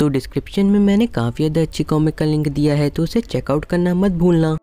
तो डिस्क्रिप्शन में मैंने काफ़ी ज़्यादा अच्छी कॉमिक का लिंक दिया है तो उसे चेकआउट करना मत भूलना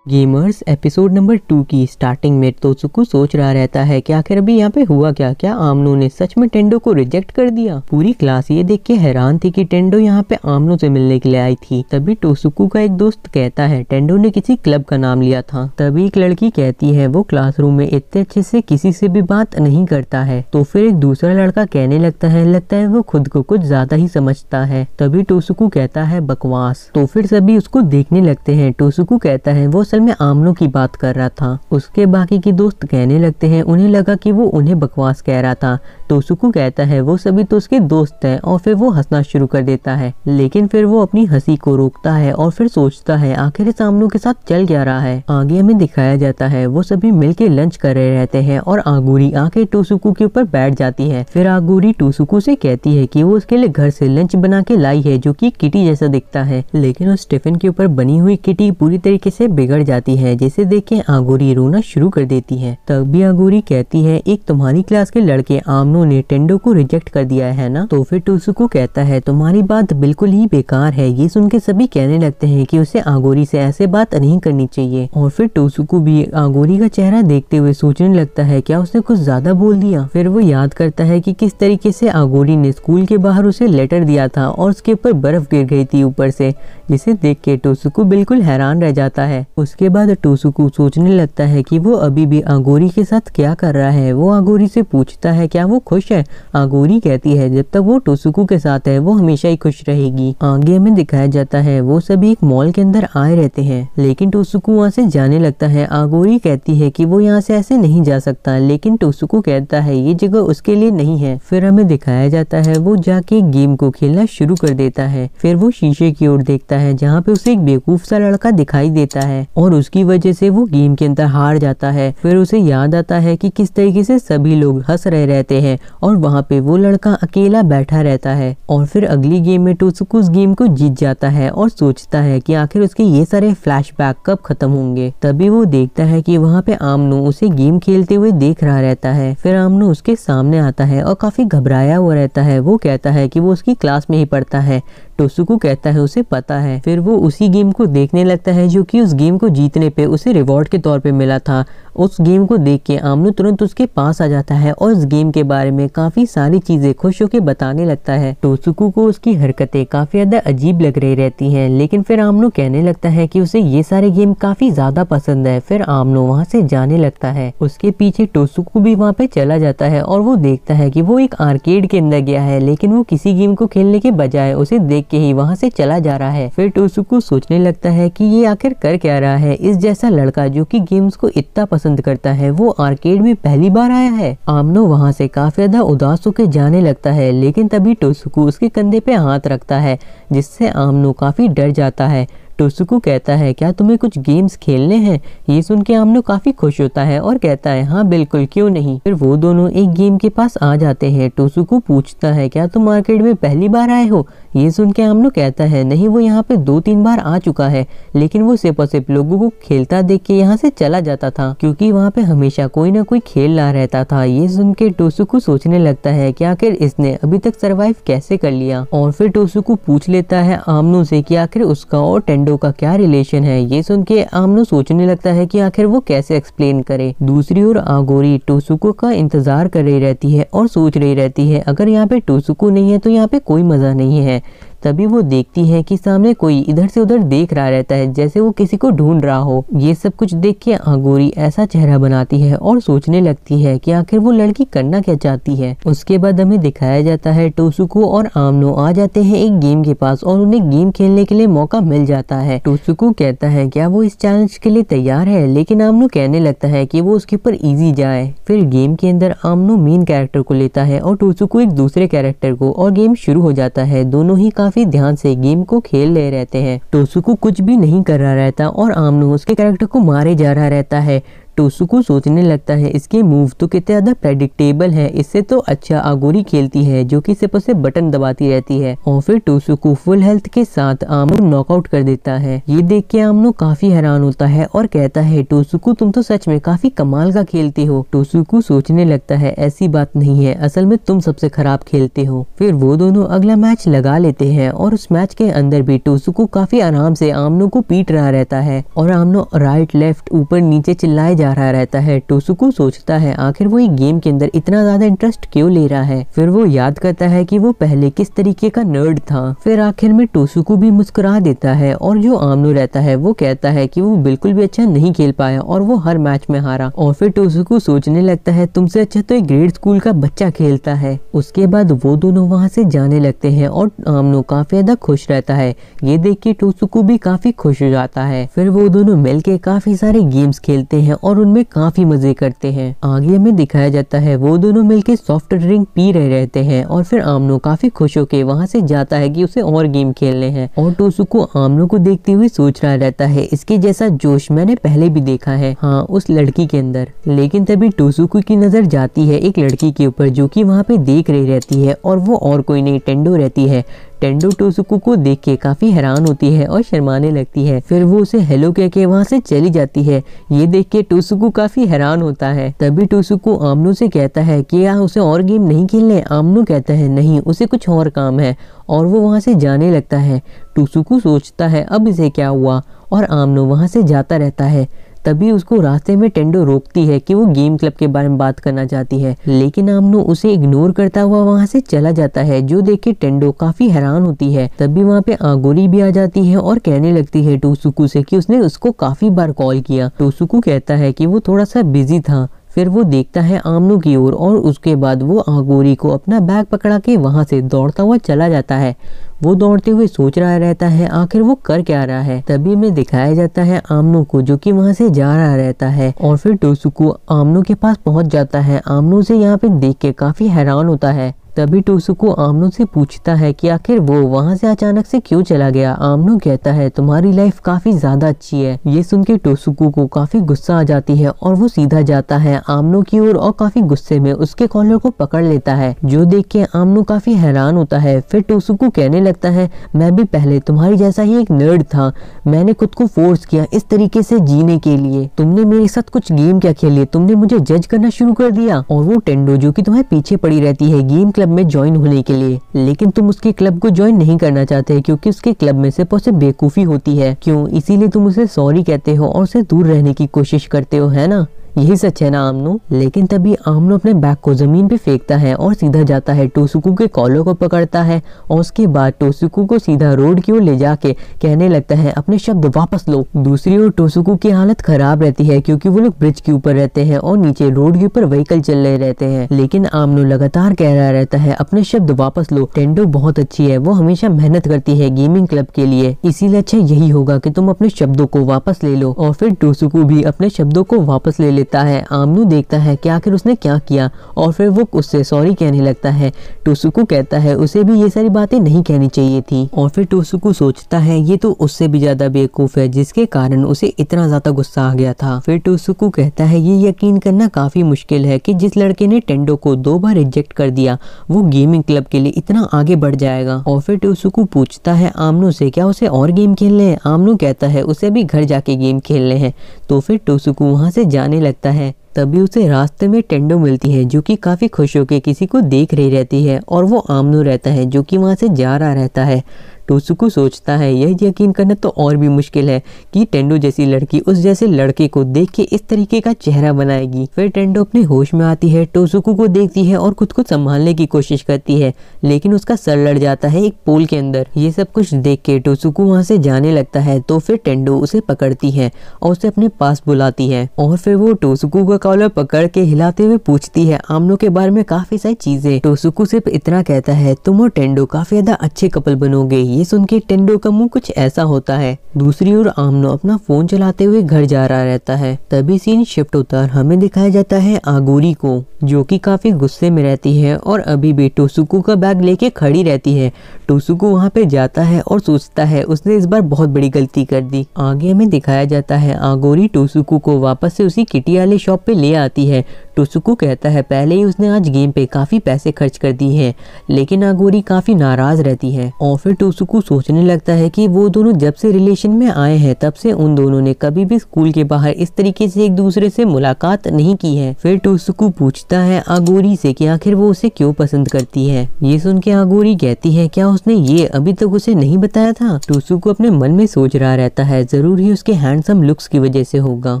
गेमर्स एपिसोड नंबर टू की स्टार्टिंग में तोसुकु सोच रहा रहता है कि आखिर अभी यहाँ पे हुआ क्या क्या आमनो ने सच में टेंडो को रिजेक्ट कर दिया पूरी क्लास ये देख के हैरान थी कि टेंडो यहाँ पे आमनो से मिलने के लिए आई थी तभी टोसुकू तो का एक दोस्त कहता है टेंडो ने किसी क्लब का नाम लिया था तभी एक लड़की कहती है वो क्लासरूम में इतने अच्छे से किसी से भी बात नहीं करता है तो फिर एक दूसरा लड़का कहने लगता है लगता है वो खुद को कुछ ज्यादा ही समझता है तभी टोसुकू तो कहता है बकवास तो फिर सभी उसको देखने लगते है टोसुकू तो कहता है वो असल में आमनों की बात कर रहा था उसके बाकी के दोस्त कहने लगते हैं उन्हें लगा कि वो उन्हें बकवास कह रहा था तोसुकू कहता है वो सभी तो उसके दोस्त हैं और फिर वो हंसना शुरू कर देता है लेकिन फिर वो अपनी हंसी को रोकता है और फिर सोचता है आखिर सामनों के साथ चल गया रहा है आगे हमें दिखाया जाता है वो सभी मिल लंच कर रहे रहते हैं और आगूरी आके टोसुकू के ऊपर बैठ जाती है फिर आगुरी टोसुकू से कहती है कि वो उसके लिए घर से लंच बना के लाई है जो कि किटी जैसा दिखता है लेकिन उस टिफिन के ऊपर बनी हुई किटी पूरी तरीके से बिगड़ जाती है जिसे देख के आगूरी रोना शुरू कर देती है तब भी आगूरी कहती है एक तुम्हारी क्लास के लड़के आमनो उन्होंने टेंडो को रिजेक्ट कर दिया है ना तो फिर टूसुको कहता है तुम्हारी बात बिल्कुल ही बेकार है ये सुन के सभी कहने लगते हैं कि उसे आगोरी से ऐसे बात नहीं करनी चाहिए और फिर टूसुको भी आगोरी का चेहरा देखते हुए सोचने लगता है क्या उसने कुछ ज्यादा बोल दिया फिर वो याद करता है कि किस तरीके से आगोरी ने स्कूल के बाहर उसे लेटर दिया था और उसके ऊपर बर्फ गिर गई थी ऊपर से जिसे देख के टोसुको बिल्कुल हैरान रह जाता है उसके बाद टोसुको सोचने लगता है कि वो अभी भी आगोरी के साथ क्या कर रहा है वो आगोरी से पूछता है क्या वो खुश है आगोरी कहती है जब तक वो टोसुकू के साथ है वो हमेशा ही खुश रहेगी आगे हमें दिखाया जाता है वो सभी एक मॉल के अंदर आए रहते हैं लेकिन टोसुकू वहाँ से जाने लगता है आगोरी कहती है की वो यहाँ से ऐसे नहीं जा सकता लेकिन टोसुकू कहता है ये जगह उसके लिए नहीं है फिर हमें दिखाया जाता है वो जाके गेम को खेलना शुरू कर देता है फिर वो शीशे की ओर देखता है जहाँ पे उसे एक बेवकूफ सा लड़का दिखाई देता है और उसकी वजह से वो गेम के अंदर हार जाता है फिर उसे याद आता है कि किस तरीके से सभी लोग हंस रहे रहते हैं और वहाँ पे वो लड़का अकेला बैठा रहता है और फिर अगली गेम में टोसुक उस गेम को जीत जाता है और सोचता है कि आखिर उसके ये सारे फ्लैशबैक कब खत्म होंगे तभी वो देखता है कि वहाँ पे आमनू उसे गेम खेलते हुए देख रहा रहता है फिर आमनू उसके सामने आता है और काफी घबराया हुआ रहता है वो कहता है की वो उसकी क्लास में ही पढ़ता है टोसुकू कहता है उसे पता है फिर वो उसी गेम को देखने लगता है जो कि उस गेम को जीतने पे उसे रिवॉर्ड के तौर पे मिला था उस गेम को देख के आमनू तुरंत उसके पास आ जाता है और उस गेम के बारे में काफी सारी चीजें खुश होकर बताने लगता है टोसुकू को उसकी हरकतें काफी ज्यादा अजीब लग रही रहती हैं लेकिन फिर आमनू कहने लगता है कि उसे ये सारे गेम काफी ज्यादा पसंद है फिर आमनू वहाँ से जाने लगता है उसके पीछे टोसुकू भी वहाँ पे चला जाता है और वो देखता है की वो एक आर्केड के अंदर गया है लेकिन वो किसी गेम को खेलने के बजाय उसे देख के ही वहाँ से चला जा रहा है फिर टोसुको सोचने लगता है कि ये आखिर कर क्या रहा है इस जैसा लड़का जो कि गेम्स को इतना पसंद करता है वो आर्केड में पहली बार आया है आमनो वहाँ से काफी ज्यादा उदास होकर जाने लगता है लेकिन तभी टोसुकू उसके कंधे पे हाथ रखता है जिससे आमनो काफी डर जाता है टोसुकू कहता है क्या तुम्हें कुछ गेम्स खेलने हैं ये सुन के आमनो काफ़ी खुश होता है और कहता है हाँ बिल्कुल क्यों नहीं फिर वो दोनों एक गेम के पास आ जाते हैं टोसुकू पूछता है क्या तुम मार्केट में पहली बार आए हो ये सुन के आमनो कहता है नहीं वो यहाँ पे दो तीन बार आ चुका है लेकिन वो सिर्फ सिप लोगो लोगों को खेलता देख के यहाँ से चला जाता था क्योंकि वहाँ पे हमेशा कोई ना कोई खेल ला रहता था ये सुन के टोसुकू सोचने लगता है की आखिर इसने अभी तक सरवाइव कैसे कर लिया और फिर टोसुकू पूछ लेता है आमनो से की आखिर उसका और टेंडो शैडो का क्या रिलेशन है ये सुन के आमनो सोचने लगता है कि आखिर वो कैसे एक्सप्लेन करे दूसरी ओर आगोरी टोसुको का इंतजार कर रही रहती है और सोच रही रहती है अगर यहाँ पे टोसुको नहीं है तो यहाँ पे कोई मजा नहीं है तभी वो देखती है कि सामने कोई इधर से उधर देख रहा रहता है जैसे वो किसी को ढूंढ रहा हो ये सब कुछ देख के आगोरी ऐसा चेहरा बनाती है और सोचने लगती है कि आखिर वो लड़की करना क्या चाहती है उसके बाद हमें दिखाया जाता है टोसुको और आमनो आ जाते हैं एक गेम के पास और उन्हें गेम खेलने के लिए मौका मिल जाता है टोसुको कहता है क्या वो इस चैलेंज के लिए तैयार है लेकिन आमनो कहने लगता है की वो उसके ऊपर इजी जाए फिर गेम के अंदर आमनो मेन कैरेक्टर को लेता है और टोसुको एक दूसरे कैरेक्टर को और गेम शुरू हो जाता है दोनों ही काफी काफी ध्यान से गेम को खेल ले रहते हैं टोसू को कुछ भी नहीं कर रहा रहता और आमनू उसके कैरेक्टर को मारे जा रहा रहता है टोसुको सोचने लगता है इसके मूव तो कितने ज़्यादा प्रेडिक्टेबल है इससे तो अच्छा आगोरी खेलती है जो कि सिर्फ उसे बटन दबाती रहती है और फिर टोसुको फुल हेल्थ के साथ आमनो नॉकआउट कर देता है ये देख के आमनो काफी हैरान होता है और कहता है टोसुको तुम तो सच में काफी कमाल का खेलते हो टोसुको सोचने लगता है ऐसी बात नहीं है असल में तुम सबसे खराब खेलते हो फिर वो दोनों अगला मैच लगा लेते हैं और उस मैच के अंदर भी टोसुको काफी आराम से आमनो को पीट रहा रहता है और आमनो राइट लेफ्ट ऊपर नीचे चिल्लाए जा रहा रहता है टोसुको सोचता है आखिर वो एक गेम के अंदर इतना ज्यादा इंटरेस्ट क्यों ले रहा है फिर वो याद करता है कि वो पहले किस तरीके का नर्ड था फिर आखिर में टोसुको भी मुस्कुरा देता है और जो आमनो रहता है वो कहता है कि वो बिल्कुल भी अच्छा नहीं खेल पाया और वो हर मैच में हारा और फिर टोसुको सोचने लगता है तुमसे अच्छा तो एक ग्रेड स्कूल का बच्चा खेलता है उसके बाद वो दोनों वहाँ से जाने लगते है और आमनो काफी ज्यादा खुश रहता है ये देख के टोसुको भी काफी खुश हो जाता है फिर वो दोनों मिलके काफी सारे गेम्स खेलते हैं और और उनमें काफी मजे करते हैं आगे हमें दिखाया जाता है वो दोनों मिलकर सॉफ्ट ड्रिंक पी रहे रहते हैं और फिर आमनो काफी खुश होकर वहाँ से जाता है की उसे और गेम खेलने हैं और टोसु को आमनो को देखते हुए सोच रहा रहता है इसके जैसा जोश मैंने पहले भी देखा है हाँ उस लड़की के अंदर लेकिन तभी टोसुकू की नजर जाती है एक लड़की के ऊपर जो कि वहाँ पे देख रही रहती है और वो और कोई नहीं टेंडो रहती है टेंडो टोसुकू को देख के काफी हैरान होती है और शर्माने लगती है फिर वो उसे हेलो कह के वहाँ से चली जाती है ये देख के टोसुकू काफी हैरान होता है तभी टोसुकू आमनो से कहता है कि यहाँ उसे और गेम नहीं खेलने आमनो कहता है नहीं उसे कुछ और काम है और वो वहाँ से जाने लगता है टोसुकू सोचता है अब इसे क्या हुआ और आमनो वहाँ से जाता रहता है तभी उसको रास्ते में टेंडो रोकती है कि वो गेम क्लब के बारे में बात करना चाहती है लेकिन आमनो उसे इग्नोर करता हुआ वहाँ से चला जाता है जो देख के टेंडो काफी हैरान होती है तभी वहाँ पे आगोरी भी आ जाती है और कहने लगती है टोसुकू से कि उसने उसको काफी बार कॉल किया टोसुकू कहता है कि वो थोड़ा सा बिजी था फिर वो देखता है आमनू की ओर और, उसके बाद वो आगोरी को अपना बैग पकड़ा के वहाँ से दौड़ता हुआ चला जाता है वो दौड़ते हुए सोच रहा रहता है आखिर वो कर क्या रहा है तभी में दिखाया जाता है आमनू को जो कि वहाँ से जा रहा रहता है और फिर टोसुको आमनू के पास पहुँच जाता है आमनू से यहाँ पे देख के काफी हैरान होता है तभी टोसुको तो आमनो से पूछता है कि आखिर वो वहाँ से अचानक से क्यों चला गया आमनो कहता है तुम्हारी लाइफ काफी ज्यादा अच्छी है ये सुन के टोसुको को काफी गुस्सा आ जाती है और वो सीधा जाता है आमनो की ओर और, और काफी गुस्से में उसके कॉलर को पकड़ लेता है जो देख के आमनो काफी हैरान होता है फिर टोसुको कहने लगता है मैं भी पहले तुम्हारी जैसा ही एक नर्ड था मैंने खुद को फोर्स किया इस तरीके से जीने के लिए तुमने मेरे साथ कुछ गेम क्या खेले तुमने मुझे जज करना शुरू कर दिया और वो टेंडो जो की तुम्हें पीछे पड़ी रहती है गेम क्लब में ज्वाइन होने के लिए लेकिन तुम उसके क्लब को ज्वाइन नहीं करना चाहते क्योंकि उसके क्लब में सिर्फ बहुत बेवकूफ़ी होती है क्यों इसीलिए तुम उसे सॉरी कहते हो और उसे दूर रहने की कोशिश करते हो है ना यही सच है ना आमनो लेकिन तभी आमनो अपने बैग को जमीन पे फेंकता है और सीधा जाता है टोसुकू के कॉलो को पकड़ता है और उसके बाद टोसुकू को सीधा रोड की ओर ले जाके कहने लगता है अपने शब्द वापस लो दूसरी ओर टोसुकू की हालत खराब रहती है क्योंकि वो लोग ब्रिज के ऊपर रहते हैं और नीचे रोड के ऊपर व्हीकल चल रहे रहते हैं लेकिन आमनो लगातार कह रहा रहता है अपने शब्द वापस लो टेंडो बहुत अच्छी है वो हमेशा मेहनत करती है गेमिंग क्लब के लिए इसीलिए अच्छा यही होगा की तुम अपने शब्दों को वापस ले लो और फिर टोसुकू भी अपने शब्दों को वापस ले लेता है आमनू देखता है कि आखिर उसने क्या किया और फिर वो उससे सॉरी कहने लगता है टोसुकू कहता है उसे भी ये सारी बातें नहीं कहनी चाहिए थी और फिर टोसुकू सोचता है ये तो उससे भी ज़्यादा बेवकूफ़ है जिसके कारण उसे इतना ज़्यादा गुस्सा आ गया था फिर टोसुकू कहता है ये यकीन करना काफ़ी मुश्किल है की जिस लड़के ने टेंडो को दो बार रिजेक्ट कर दिया वो गेमिंग क्लब के लिए इतना आगे बढ़ जाएगा और फिर टोसुकू पूछता है आमनू से क्या उसे और गेम खेलने हैं आमनू कहता है उसे भी घर जाके गेम खेलने हैं तो फिर टोसुकू वहाँ से जाने लगे रहता है तभी उसे रास्ते में टेंडो मिलती है जो कि काफ़ी खुश होकर किसी को देख रही रहती है और वो आमनू रहता है जो कि वहाँ से जा रहा रहता है टोसुको तो सोचता है यह यकीन करना तो और भी मुश्किल है कि टेंडो जैसी लड़की उस जैसे लड़के को देख के इस तरीके का चेहरा बनाएगी फिर टेंडो अपने होश में आती है टोसुको तो को देखती है और खुद को संभालने की कोशिश करती है लेकिन उसका सर लड़ जाता है एक पोल के अंदर ये सब कुछ देख के टोसुको तो वहाँ से जाने लगता है तो फिर टेंडो उसे पकड़ती है और उसे अपने पास बुलाती है और फिर वो टोसुकू का कॉलर पकड़ के हिलाते हुए पूछती है आमनो के बारे में काफी सारी चीजें टोसुकू सिर्फ इतना कहता है तुम और टेंडो काफी ज्यादा अच्छे कपल बनोगे ये सुन के टेंडो का मुंह कुछ ऐसा होता है दूसरी ओर आमनो अपना फोन चलाते हुए घर जा रहा रहता है तभी सीन शिफ्ट होता है हमें दिखाया जाता है आगोरी को जो कि काफी गुस्से में रहती है और अभी भी टोसुको का बैग लेके खड़ी रहती है टोसुको वहाँ पे जाता है और सोचता है उसने इस बार बहुत बड़ी गलती कर दी आगे हमें दिखाया जाता है आगोरी टोसुकू को वापस से उसी किटी वाले शॉप पे ले आती है टोसुकू कहता है पहले ही उसने आज गेम पे काफी पैसे खर्च कर दिए है लेकिन आगोरी काफी नाराज रहती है और फिर टोसुको अंकु सोचने लगता है कि वो दोनों जब से रिलेशन में आए हैं तब से उन दोनों ने कभी भी स्कूल के बाहर इस तरीके से एक दूसरे से मुलाकात नहीं की है फिर टोसुकू पूछता है आगोरी से कि आखिर वो उसे क्यों पसंद करती है ये सुन के आगोरी कहती है क्या उसने ये अभी तक उसे नहीं बताया था टोसुकू अपने मन में सोच रहा रहता है जरूर ही उसके हैंडसम लुक्स की वजह से होगा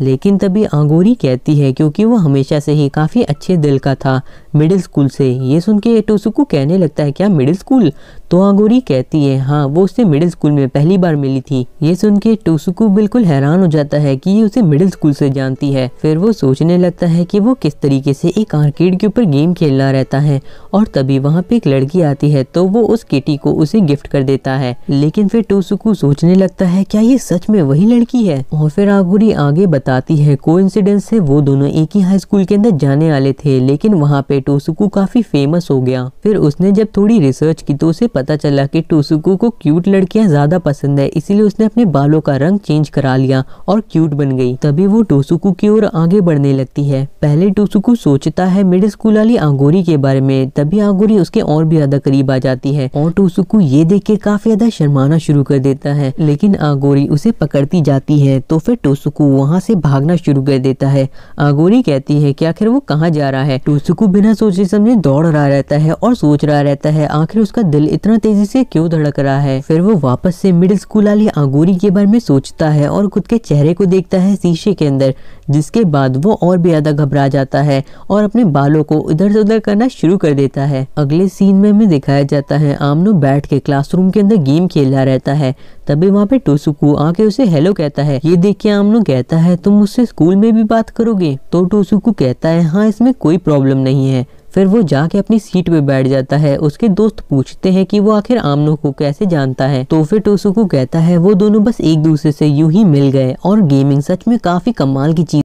लेकिन तभी आगोरी कहती है क्योंकि वो हमेशा से ही काफी अच्छे दिल का था मिडिल स्कूल से ये सुन के टोसुकू कहने लगता है क्या मिडिल स्कूल तो आगोरी कहती है हाँ वो उससे मिडिल स्कूल में पहली बार मिली थी ये सुन के टोसुकू बिल्कुल हैरान हो जाता है कि ये उसे मिडिल स्कूल से जानती है फिर वो सोचने लगता है कि वो किस तरीके से एक आर्केड के ऊपर गेम खेलना रहता है और तभी वहाँ पे एक लड़की आती है तो वो उस किटी को उसे गिफ्ट कर देता है लेकिन फिर टोसुकू सोचने लगता है क्या ये सच में वही लड़की है और फिर आगोरी आगे बताती है कोइंसिडेंस से वो दोनों एक ही हाई स्कूल के अंदर जाने वाले थे लेकिन वहाँ पे टोसुकू काफ़ी फेमस हो गया फिर उसने जब थोड़ी रिसर्च की तो उसे पता चला कि टोसुकू को क्यूट लड़कियां ज़्यादा पसंद है इसीलिए उसने अपने बालों का रंग चेंज करा लिया और क्यूट बन गई तभी वो टोसुकू की ओर आगे बढ़ने लगती है पहले टोसुकू सोचता है मिडिल स्कूल वाली आंगोरी के बारे में तभी आंगोरी उसके और भी ज़्यादा करीब आ जाती है और टोसुकू ये देख के काफ़ी ज़्यादा शर्माना शुरू कर देता है लेकिन आंगोरी उसे पकड़ती जाती है तो फिर टोसुकू वहाँ से भागना शुरू कर देता है आंगोरी कहती है कि आखिर वो कहाँ जा रहा है टोसुकू बिना बिना सोचे समझे दौड़ रहा रहता है और सोच रहा रहता है आखिर उसका दिल इतना तेजी से क्यों धड़क रहा है फिर वो वापस से मिडिल स्कूल वाली आगोरी के बारे में सोचता है और खुद के चेहरे को देखता है शीशे के अंदर जिसके बाद वो और भी ज्यादा घबरा जाता है और अपने बालों को इधर से उधर करना शुरू कर देता है अगले सीन में हमें दिखाया जाता है आमनो बैठ के क्लासरूम के अंदर गेम खेल रहा रहता है तभी वहाँ पे टोसुकू आके उसे हेलो कहता है ये देख के आमनो कहता है तुम उससे स्कूल में भी बात करोगे तो टोसुकू कहता है हाँ इसमें कोई प्रॉब्लम नहीं है फिर वो जाके अपनी सीट पे बैठ जाता है उसके दोस्त पूछते हैं कि वो आखिर आमनो को कैसे जानता है तो फिर को कहता है वो दोनों बस एक दूसरे से यूं ही मिल गए और गेमिंग सच में काफी कमाल की चीज